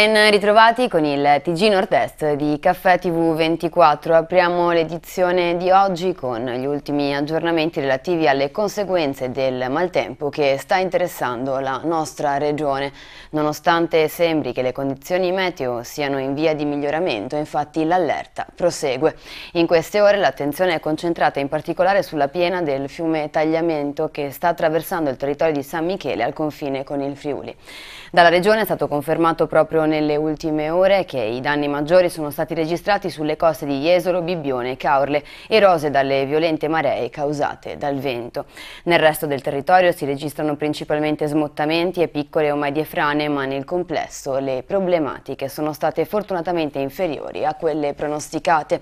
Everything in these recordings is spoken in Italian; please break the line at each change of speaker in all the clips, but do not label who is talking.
ben ritrovati con il TG Nord-Est di Caffè TV24. Apriamo l'edizione di oggi con gli ultimi aggiornamenti relativi alle conseguenze del maltempo che sta interessando la nostra regione. Nonostante sembri che le condizioni meteo siano in via di miglioramento, infatti l'allerta prosegue. In queste ore l'attenzione è concentrata in particolare sulla piena del fiume Tagliamento che sta attraversando il territorio di San Michele al confine con il Friuli. Dalla regione è stato confermato proprio nelle ultime ore che i danni maggiori sono stati registrati sulle coste di Jesolo, Bibbione, Caorle, erose dalle violente maree causate dal vento. Nel resto del territorio si registrano principalmente smottamenti e piccole o medie frane, ma nel complesso le problematiche sono state fortunatamente inferiori a quelle pronosticate.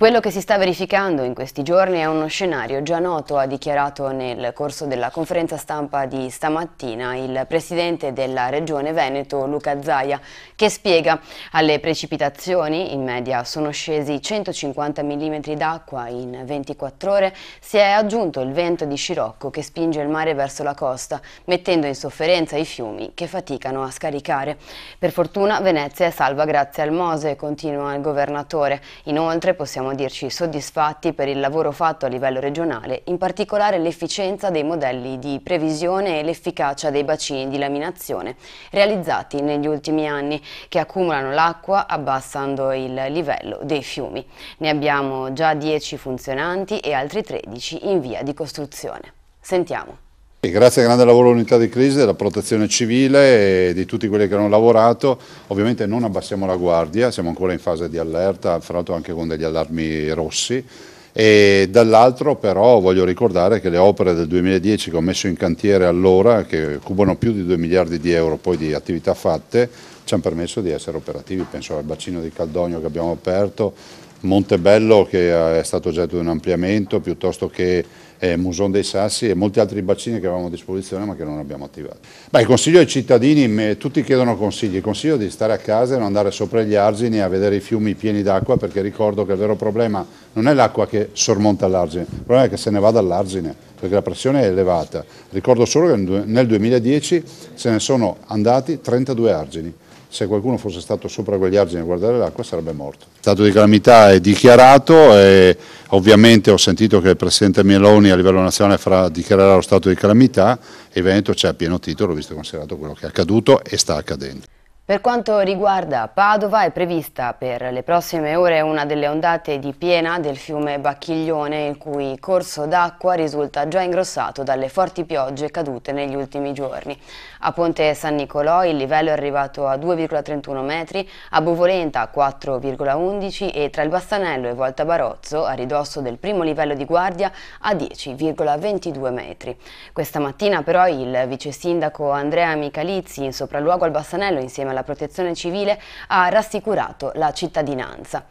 Quello che si sta verificando in questi giorni è uno scenario già noto, ha dichiarato nel corso della conferenza stampa di stamattina il presidente della regione Veneto Luca Zaia che spiega alle precipitazioni in media sono scesi 150 mm d'acqua in 24 ore, si è aggiunto il vento di scirocco che spinge il mare verso la costa mettendo in sofferenza i fiumi che faticano a scaricare. Per fortuna Venezia è salva grazie al Mose, continua il governatore. Inoltre possiamo possiamo dirci soddisfatti per il lavoro fatto a livello regionale, in particolare l'efficienza dei modelli di previsione e l'efficacia dei bacini di laminazione realizzati negli ultimi anni che accumulano l'acqua abbassando il livello dei fiumi. Ne abbiamo già 10 funzionanti e altri 13 in via di costruzione. Sentiamo.
E grazie al grande lavoro dell'unità di crisi, della protezione civile e di tutti quelli che hanno lavorato, ovviamente non abbassiamo la guardia, siamo ancora in fase di allerta, fra l'altro anche con degli allarmi rossi, e dall'altro però voglio ricordare che le opere del 2010 che ho messo in cantiere allora, che cubano più di 2 miliardi di euro poi di attività fatte, ci hanno permesso di essere operativi, penso al bacino di Caldogno che abbiamo aperto, Montebello che è stato oggetto di un ampliamento, piuttosto che eh, Muson dei Sassi e molti altri bacini che avevamo a disposizione ma che non abbiamo attivato. Beh, il consiglio ai cittadini, me, tutti chiedono consigli, il consiglio è di stare a casa e non andare sopra gli argini a vedere i fiumi pieni d'acqua perché ricordo che il vero problema non è l'acqua che sormonta l'argine, il problema è che se ne va dall'argine perché la pressione è elevata. Ricordo solo che nel 2010 se ne sono andati 32 argini se qualcuno fosse stato sopra quegli argini a guardare l'acqua sarebbe morto. Il stato di calamità è dichiarato e ovviamente ho sentito che il Presidente Meloni a livello nazionale farà, dichiarerà lo stato di calamità e Veneto c'è a pieno titolo visto considerato quello che è accaduto e sta accadendo.
Per quanto riguarda Padova è prevista per le prossime ore una delle ondate di piena del fiume Bacchiglione il cui corso d'acqua risulta già ingrossato dalle forti piogge cadute negli ultimi giorni. A Ponte San Nicolò il livello è arrivato a 2,31 metri, a Bovolenta 4,11 e tra il Bastanello e Volta Barozzo a ridosso del primo livello di guardia a 10,22 metri. Questa mattina però il vice sindaco Andrea Michalizzi in sopralluogo al Bastanello insieme alla la protezione civile ha rassicurato la cittadinanza.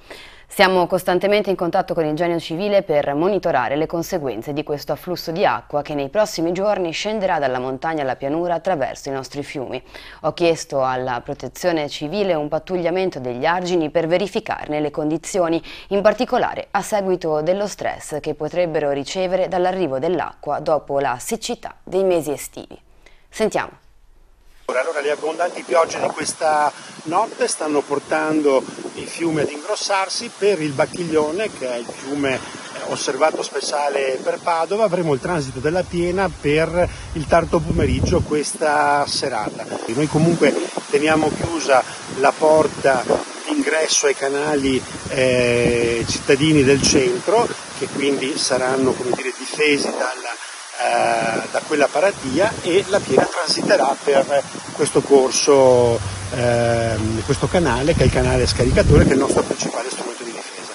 Siamo costantemente in contatto con il genio civile per monitorare le conseguenze di questo afflusso di acqua che nei prossimi giorni scenderà dalla montagna alla pianura attraverso i nostri fiumi. Ho chiesto alla protezione civile un pattugliamento degli argini per verificarne le condizioni, in particolare a seguito dello stress che potrebbero ricevere dall'arrivo dell'acqua dopo la siccità dei mesi estivi. Sentiamo.
Allora le abbondanti piogge di questa notte stanno portando il fiume ad ingrossarsi per il Bacchiglione che è il fiume eh, osservato speciale per Padova, avremo il transito della piena per il tardo pomeriggio questa serata. Noi comunque teniamo chiusa la porta d'ingresso ai canali eh, cittadini del centro che quindi saranno dire, difesi dalla eh, da quella paratia e la Piena transiterà per questo corso, eh,
questo canale
che è il canale scaricatore che è il nostro principale strumento di difesa.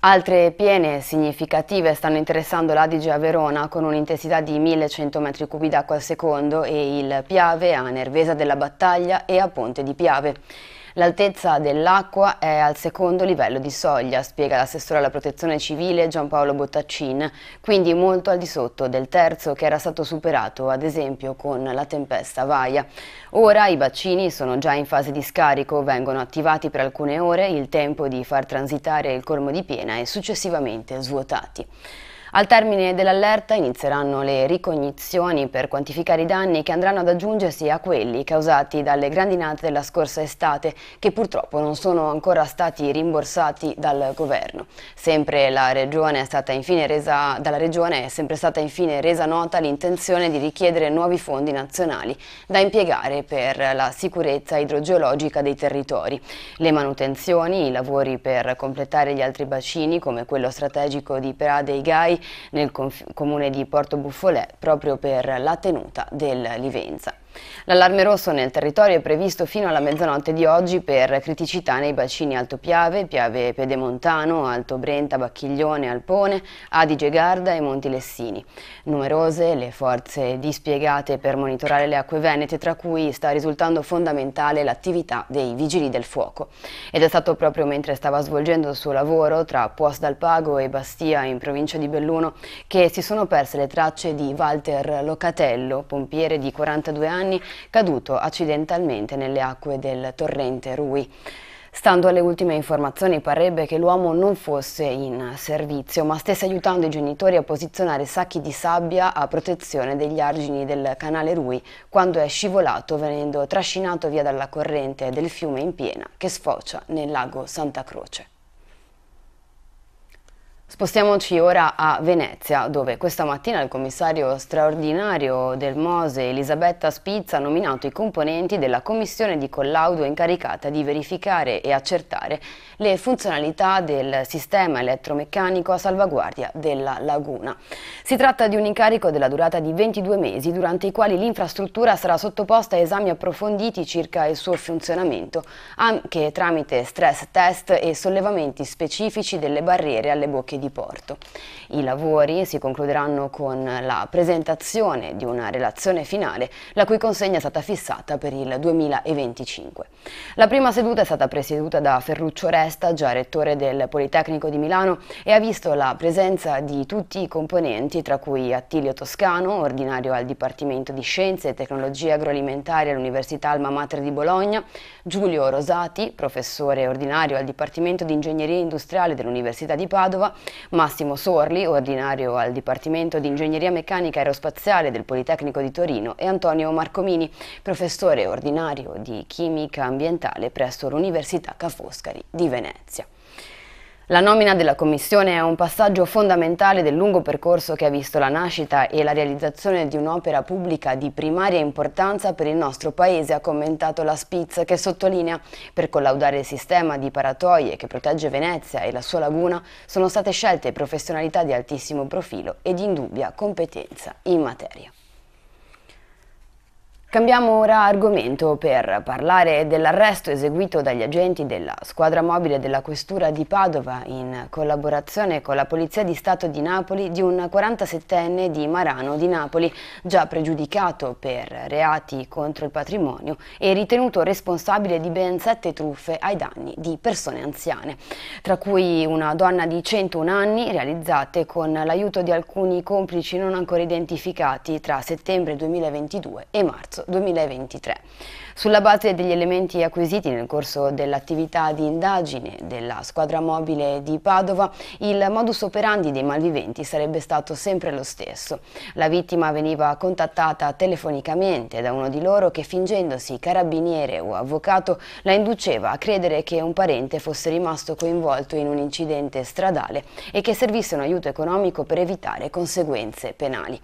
Altre piene significative stanno interessando l'Adige a Verona con un'intensità di 1100 m3 d'acqua al secondo e il Piave a Nervesa della Battaglia e a Ponte di Piave. L'altezza dell'acqua è al secondo livello di soglia, spiega l'assessore alla protezione civile Giampaolo Bottaccin, quindi molto al di sotto del terzo che era stato superato ad esempio con la tempesta Vaia. Ora i bacini sono già in fase di scarico, vengono attivati per alcune ore, il tempo di far transitare il colmo di piena e successivamente svuotati. Al termine dell'allerta inizieranno le ricognizioni per quantificare i danni che andranno ad aggiungersi a quelli causati dalle grandinate della scorsa estate che purtroppo non sono ancora stati rimborsati dal governo. Sempre la regione è stata infine resa, dalla regione è sempre stata infine resa nota l'intenzione di richiedere nuovi fondi nazionali da impiegare per la sicurezza idrogeologica dei territori. Le manutenzioni, i lavori per completare gli altri bacini come quello strategico di Perà dei Gai nel comune di Porto Buffolè proprio per la tenuta del Livenza. L'allarme rosso nel territorio è previsto fino alla mezzanotte di oggi per criticità nei bacini Alto Piave, Piave Pedemontano, Alto Brenta, Bacchiglione, Alpone, Adige Garda e Monti Lessini. Numerose le forze dispiegate per monitorare le acque venete, tra cui sta risultando fondamentale l'attività dei vigili del fuoco. Ed è stato proprio mentre stava svolgendo il suo lavoro tra Puos dal Pago e Bastia in provincia di Belluno che si sono perse le tracce di Walter Locatello, pompiere di 42 anni anni, caduto accidentalmente nelle acque del torrente Rui. Stando alle ultime informazioni parrebbe che l'uomo non fosse in servizio ma stesse aiutando i genitori a posizionare sacchi di sabbia a protezione degli argini del canale Rui quando è scivolato venendo trascinato via dalla corrente del fiume in piena che sfocia nel lago Santa Croce. Spostiamoci ora a Venezia, dove questa mattina il commissario straordinario del Mose, Elisabetta Spizza, ha nominato i componenti della commissione di collaudo incaricata di verificare e accertare le funzionalità del sistema elettromeccanico a salvaguardia della laguna. Si tratta di un incarico della durata di 22 mesi, durante i quali l'infrastruttura sarà sottoposta a esami approfonditi circa il suo funzionamento, anche tramite stress test e sollevamenti specifici delle barriere alle bocche di di Porto. I lavori si concluderanno con la presentazione di una relazione finale, la cui consegna è stata fissata per il 2025. La prima seduta è stata presieduta da Ferruccio Resta, già rettore del Politecnico di Milano, e ha visto la presenza di tutti i componenti, tra cui Attilio Toscano, ordinario al Dipartimento di Scienze e Tecnologie Agroalimentari all'Università Alma Mater di Bologna, Giulio Rosati, professore ordinario al Dipartimento di Ingegneria Industriale dell'Università di Padova, Massimo Sorli, ordinario al Dipartimento di Ingegneria Meccanica Aerospaziale del Politecnico di Torino e Antonio Marcomini, professore ordinario di Chimica Ambientale presso l'Università Ca' Foscari di Venezia. La nomina della Commissione è un passaggio fondamentale del lungo percorso che ha visto la nascita e la realizzazione di un'opera pubblica di primaria importanza per il nostro Paese, ha commentato la Spitz, che sottolinea per collaudare il sistema di paratoie che protegge Venezia e la sua laguna sono state scelte professionalità di altissimo profilo e di indubbia competenza in materia. Cambiamo ora argomento per parlare dell'arresto eseguito dagli agenti della squadra mobile della Questura di Padova in collaborazione con la Polizia di Stato di Napoli di un 47enne di Marano di Napoli già pregiudicato per reati contro il patrimonio e ritenuto responsabile di ben sette truffe ai danni di persone anziane, tra cui una donna di 101 anni realizzate con l'aiuto di alcuni complici non ancora identificati tra settembre 2022 e marzo marzo 2023. Sulla base degli elementi acquisiti nel corso dell'attività di indagine della squadra mobile di Padova, il modus operandi dei malviventi sarebbe stato sempre lo stesso. La vittima veniva contattata telefonicamente da uno di loro che fingendosi carabiniere o avvocato la induceva a credere che un parente fosse rimasto coinvolto in un incidente stradale e che servisse un aiuto economico per evitare conseguenze penali.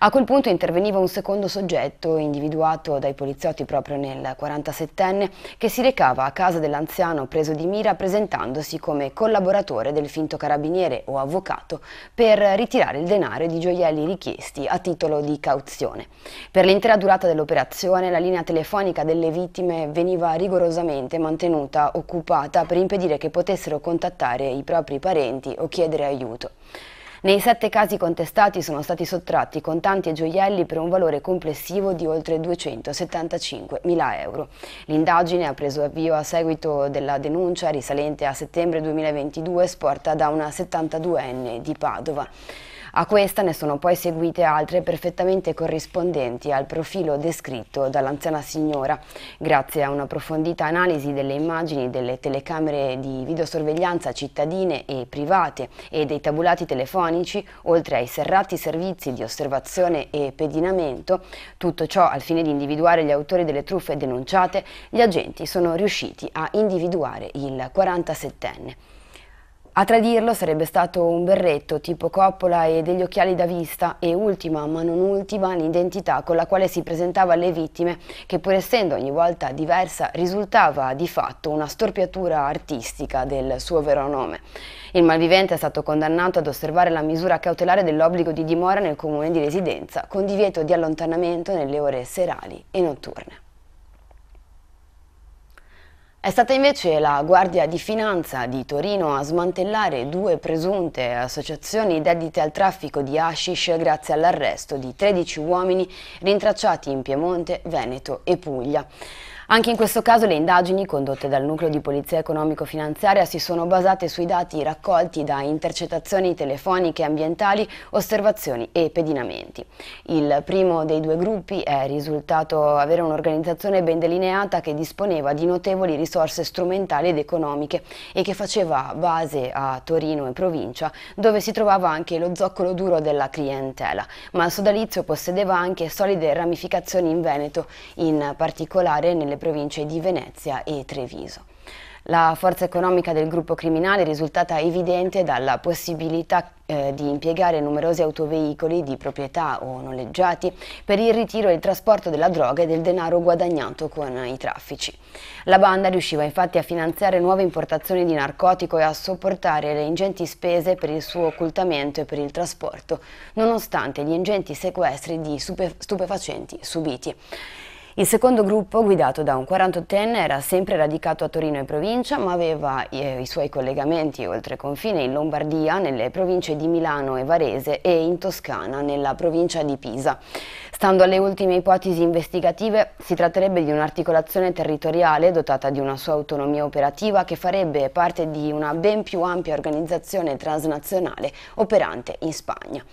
A quel punto interveniva un secondo soggetto individuato individuato dai poliziotti proprio nel 47enne che si recava a casa dell'anziano preso di mira presentandosi come collaboratore del finto carabiniere o avvocato per ritirare il denaro di gioielli richiesti a titolo di cauzione. Per l'intera durata dell'operazione la linea telefonica delle vittime veniva rigorosamente mantenuta occupata per impedire che potessero contattare i propri parenti o chiedere aiuto. Nei sette casi contestati sono stati sottratti contanti e gioielli per un valore complessivo di oltre 275 mila euro. L'indagine ha preso avvio a seguito della denuncia risalente a settembre 2022 sporta da una 72enne di Padova. A questa ne sono poi seguite altre perfettamente corrispondenti al profilo descritto dall'anziana signora, grazie a un'approfondita analisi delle immagini delle telecamere di videosorveglianza cittadine e private e dei tabulati telefonici, oltre ai serrati servizi di osservazione e pedinamento, tutto ciò al fine di individuare gli autori delle truffe denunciate, gli agenti sono riusciti a individuare il 47enne. A tradirlo sarebbe stato un berretto tipo coppola e degli occhiali da vista e ultima, ma non ultima, l'identità con la quale si presentava alle vittime che pur essendo ogni volta diversa risultava di fatto una storpiatura artistica del suo vero nome. Il malvivente è stato condannato ad osservare la misura cautelare dell'obbligo di dimora nel comune di residenza con divieto di allontanamento nelle ore serali e notturne. È stata invece la Guardia di Finanza di Torino a smantellare due presunte associazioni dedite al traffico di hashish grazie all'arresto di 13 uomini rintracciati in Piemonte, Veneto e Puglia. Anche in questo caso le indagini condotte dal Nucleo di Polizia Economico-Finanziaria si sono basate sui dati raccolti da intercettazioni telefoniche ambientali, osservazioni e pedinamenti. Il primo dei due gruppi è risultato avere un'organizzazione ben delineata che disponeva di notevoli risorse strumentali ed economiche e che faceva base a Torino e provincia, dove si trovava anche lo zoccolo duro della clientela, ma il sodalizio possedeva anche solide ramificazioni in Veneto, in particolare nelle province di Venezia e Treviso. La forza economica del gruppo criminale è risultata evidente dalla possibilità eh, di impiegare numerosi autoveicoli di proprietà o noleggiati per il ritiro e il trasporto della droga e del denaro guadagnato con i traffici. La banda riusciva infatti a finanziare nuove importazioni di narcotico e a sopportare le ingenti spese per il suo occultamento e per il trasporto, nonostante gli ingenti sequestri di stupefacenti subiti. Il secondo gruppo, guidato da un 48enne, era sempre radicato a Torino e provincia, ma aveva eh, i, suoi collegamenti oltre confine in Lombardia, nelle province di Milano e Varese e in Toscana, nella provincia di Pisa. Stando alle ultime ipotesi investigative, si tratterebbe di un'articolazione territoriale dotata di una sua autonomia operativa che farebbe parte di una ben più ampia organizzazione transnazionale operante in Spagna.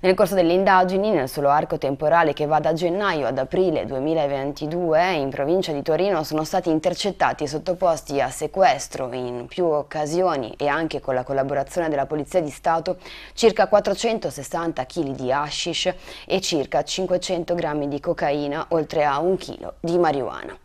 Nel corso delle indagini, nel solo arco temporale che va da gennaio ad aprile 2021, 22 in provincia di Torino sono stati intercettati e sottoposti a sequestro in più occasioni e anche con la collaborazione della Polizia di Stato circa 460 kg di hashish e circa 500 grammi di cocaina oltre a un chilo di marijuana.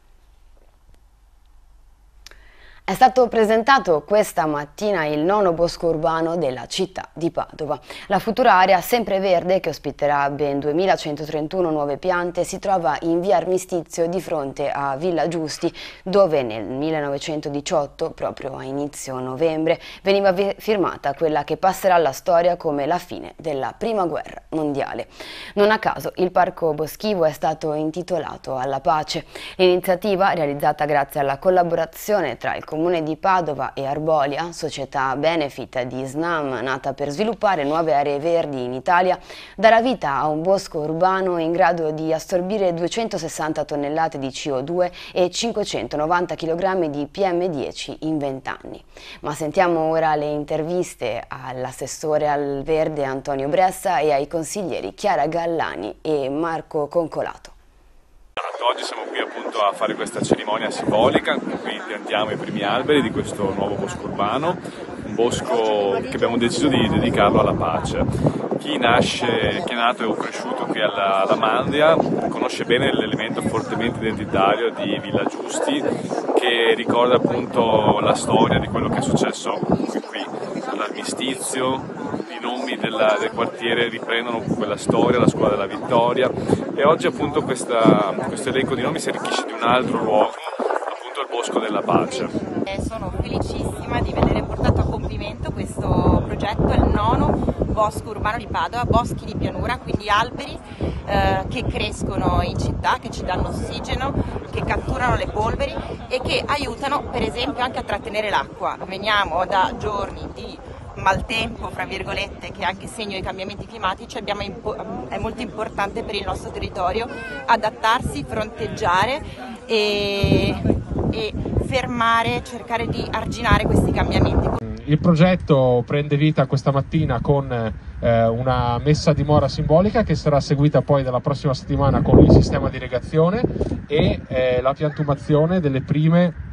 È stato presentato questa mattina il nono bosco urbano della città di Padova. La futura area sempreverde, che ospiterà ben 2131 nuove piante, si trova in via Armistizio di fronte a Villa Giusti, dove nel 1918, proprio a inizio novembre, veniva firmata quella che passerà alla storia come la fine della Prima Guerra Mondiale. Non a caso il parco boschivo è stato intitolato alla pace. L'iniziativa, realizzata grazie alla collaborazione tra il Comune di Padova e Arbolia, società benefit di Snam nata per sviluppare nuove aree verdi in Italia, darà vita a un bosco urbano in grado di assorbire 260 tonnellate di CO2 e 590 kg di PM10 in 20 anni. Ma sentiamo ora le interviste all'assessore al verde Antonio Bressa e ai consiglieri Chiara Gallani e Marco Concolato
perfetto, oggi siamo qui appunto a fare questa cerimonia simbolica in cui piantiamo i primi alberi di questo nuovo bosco urbano, un bosco che abbiamo deciso di dedicarlo alla pace. Chi nasce, chi è nato e cresciuto qui alla, alla Mandia conosce bene l'elemento fortemente identitario di Villa Giusti che ricorda appunto la storia di quello che è successo qui. qui l'armistizio, i nomi della, del quartiere riprendono quella storia, la scuola della vittoria e oggi appunto questa, questo elenco di nomi si arricchisce di un altro luogo, appunto il Bosco della Pace.
Eh, sono felicissima di vedere portato a compimento questo progetto, il nono bosco urbano di Padova, boschi di pianura, quindi alberi eh, che crescono in città, che ci danno ossigeno, che catturano le polveri e che aiutano per esempio anche a trattenere l'acqua. Veniamo da giorni di maltempo, fra virgolette, che è anche segno dei cambiamenti climatici, impo- è molto importante per il nostro territorio adattarsi, fronteggiare e, e fermare, cercare di arginare questi cambiamenti.
Il progetto prende vita questa mattina con eh, una messa a dimora simbolica che sarà seguita poi dalla prossima settimana con il sistema di irrigazione e eh, la piantumazione delle prime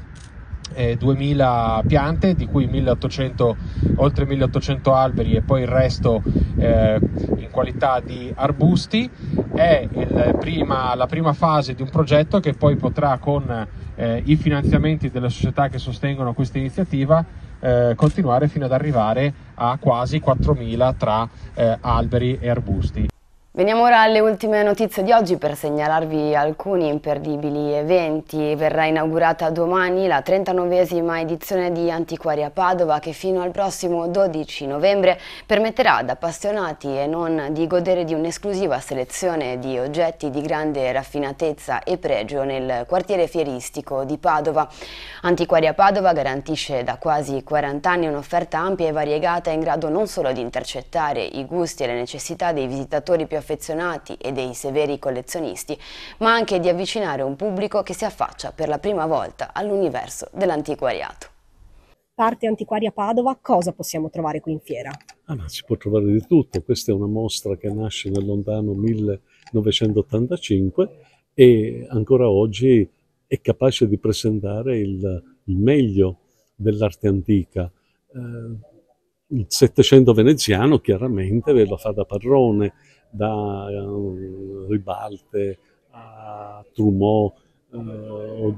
eh, 2000 piante, di cui 1800, oltre 1800 alberi e poi il resto eh, in qualità di arbusti. È prima, la prima fase di un progetto che poi potrà con eh, i finanziamenti delle società che sostengono questa iniziativa eh, continuare fino ad arrivare a quasi 4.000 tra eh, alberi e arbusti.
Veniamo ora alle ultime notizie di oggi per segnalarvi alcuni imperdibili eventi. Verrà inaugurata domani la 39esima edizione di Antiquaria Padova che fino al prossimo 12 novembre permetterà ad appassionati e non di godere di un'esclusiva selezione di oggetti di grande raffinatezza e pregio nel quartiere fieristico di Padova. Antiquaria Padova garantisce da quasi 40 anni un'offerta ampia e variegata in grado non solo di intercettare i gusti e le necessità dei visitatori più affezionati affezionati e dei severi collezionisti, ma anche di avvicinare un pubblico che si affaccia per la prima volta all'universo dell'antiquariato. Parte Antiquaria Padova, cosa possiamo trovare qui in fiera?
Ah, ma si può trovare di tutto. Questa è una mostra che nasce nel lontano 1985 e ancora oggi è capace di presentare il, il meglio dell'arte antica. Eh, il Settecento veneziano chiaramente ve lo fa da padrone, da uh, Ribalte a Trumeau, uh,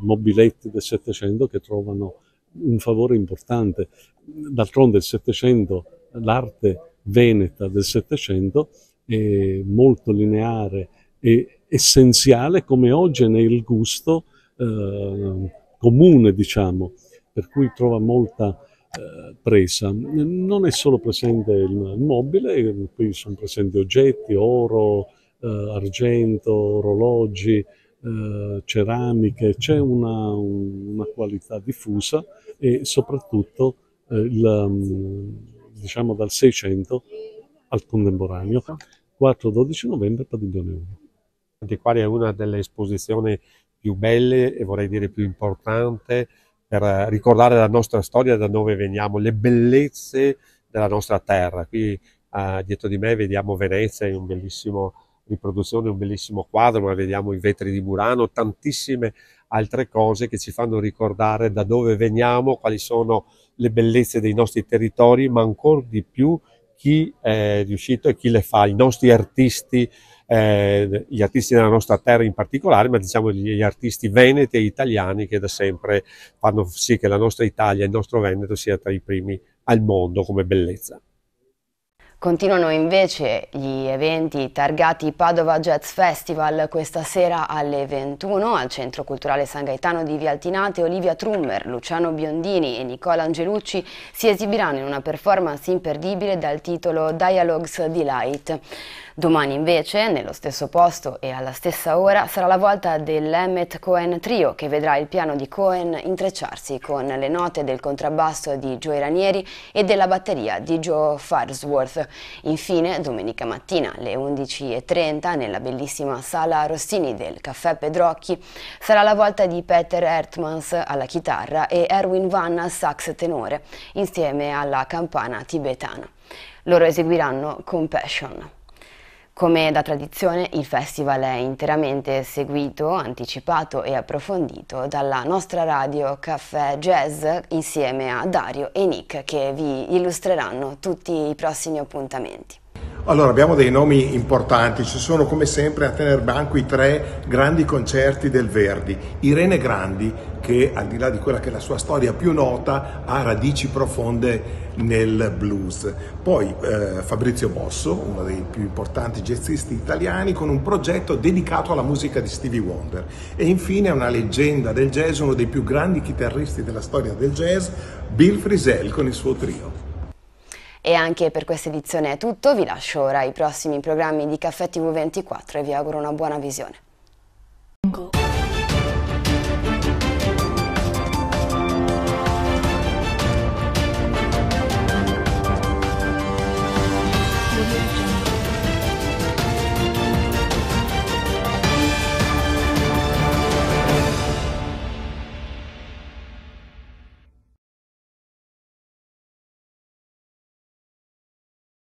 mobiletti del Settecento che trovano un favore importante. D'altronde il Settecento, l'arte veneta del Settecento è molto lineare e essenziale come oggi è il gusto eh, comune, diciamo, per cui trova molta eh, presa. Non è solo presente il, mobile, qui sono presenti oggetti, oro, eh, argento, orologi, eh, ceramiche, c'è una, una, qualità diffusa e soprattutto eh, il, diciamo dal 600 al contemporaneo. 4-12 novembre, padiglione 1. L'antiquaria è una delle esposizioni più belle e vorrei dire più importante per ricordare la nostra storia, da dove veniamo, le bellezze della nostra terra. Qui eh, dietro di me vediamo Venezia in un bellissimo riproduzione, un bellissimo quadro, ma vediamo i vetri di Murano, tantissime altre cose che ci fanno ricordare da dove veniamo, quali sono le bellezze dei nostri territori, ma ancora di più chi è riuscito e chi le fa, i nostri artisti, eh, gli artisti della nostra terra in particolare, ma diciamo gli artisti veneti e italiani che da sempre fanno sì che la nostra Italia, il nostro Veneto sia tra i primi al mondo come bellezza.
Continuano invece gli eventi targati Padova Jazz Festival questa sera alle 21 al Centro Culturale San Gaetano di Via Altinate. Olivia Trummer, Luciano Biondini e Nicola Angelucci si esibiranno in una performance imperdibile dal titolo Dialogues Delight. Domani invece, nello stesso posto e alla stessa ora, sarà la volta dell'Emmet Cohen Trio che vedrà il piano di Cohen intrecciarsi con le note del contrabbasso di Joe Ranieri e della batteria di Joe Farsworth. Infine, domenica mattina alle 11.30, nella bellissima sala Rossini del Caffè Pedrocchi, sarà la volta di Peter Ertmans alla chitarra e Erwin Van al sax tenore, insieme alla campana tibetana. Loro eseguiranno Compassion. Come da tradizione, il festival è interamente seguito, anticipato e approfondito dalla nostra radio Caffè Jazz insieme a Dario e Nick che vi illustreranno tutti i prossimi appuntamenti.
Allora, abbiamo dei nomi importanti, ci sono come sempre a tener banco i tre grandi concerti del Verdi. Irene Grandi, che al di là di quella che è la sua storia più nota ha radici profonde nel blues. Poi eh, Fabrizio Bosso, uno dei più importanti jazzisti italiani, con un progetto dedicato alla musica di Stevie Wonder. E infine una leggenda del jazz, uno dei più grandi chitarristi della storia del jazz, Bill Frisell con il suo trio.
E anche per questa edizione è tutto, vi lascio ora i prossimi programmi di Caffè TV24 e vi auguro una buona visione.